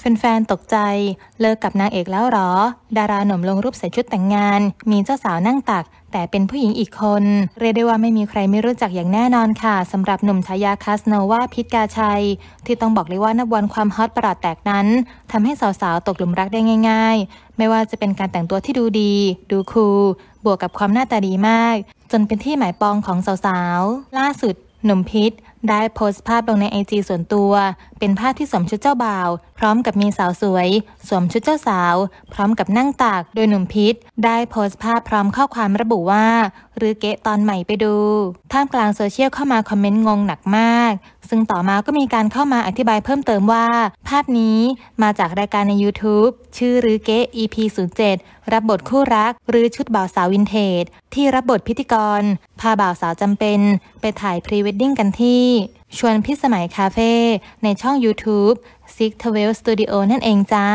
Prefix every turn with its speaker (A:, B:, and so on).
A: แฟนๆตกใจเลิกกับนางเอกแล้วหรอ ดาราหนุ่มลงรูปใส่ชุดแต่งงาน มีเจ้าสาวนั่งตัก แต่เป็นผู้หญิงอีกคน เรียกได้ว่าไม่มีใครไม่รู้จักอย่างแน่นอนค่ะสำหรับหนุ่มชายาคาสโนวาพิษกาชัย ที่ต้องบอกเลยว่านับวันความฮอตประหลาดแตกนั้นทำให้สาวๆตกหลุมรักได้ง่ายๆ ไม่ว่าจะเป็นการแต่งตัวที่ดูดี ดูคูลบวกกับความหน้าตาดีมาก จนเป็นที่หมายปองของสาวๆล่าสุด หนุ่มพิษได้โพสต์ภาพ ลงในไอจีส่วนตัว เป็นภาพที่สวมชุดเจ้าบ่าว พร้อมกับมีสาวสวยสวมชุดเจ้าสาว พร้อมกับนั่งตาก โดยหนุ่มพิษ ได้โพสต์ภาพพร้อมข้อความระบุว่าหรือเกะตอนใหม่ไปดูท่ามกลางโซเชียลเข้ามาคอมเมนต์งงหนักมาก ซึ่งต่อมาก็มีการเข้ามาอธิบายเพิ่มเติมว่า ภาพนี้ มาจากรายการใน YouTube ชื่อรือเกะ EP 07รับบทคู่รัก หรือชุดบ่าวสาววินเทจที่รับบทพิธีกรพาบ่าวสาวจำเป็น ไปถ่ายพรีเวดดิ้งกันที่ี่ชวนพิสมัยคาเฟ่ในช่อง YouTube 6 1 l Studio นั่นเองจ้า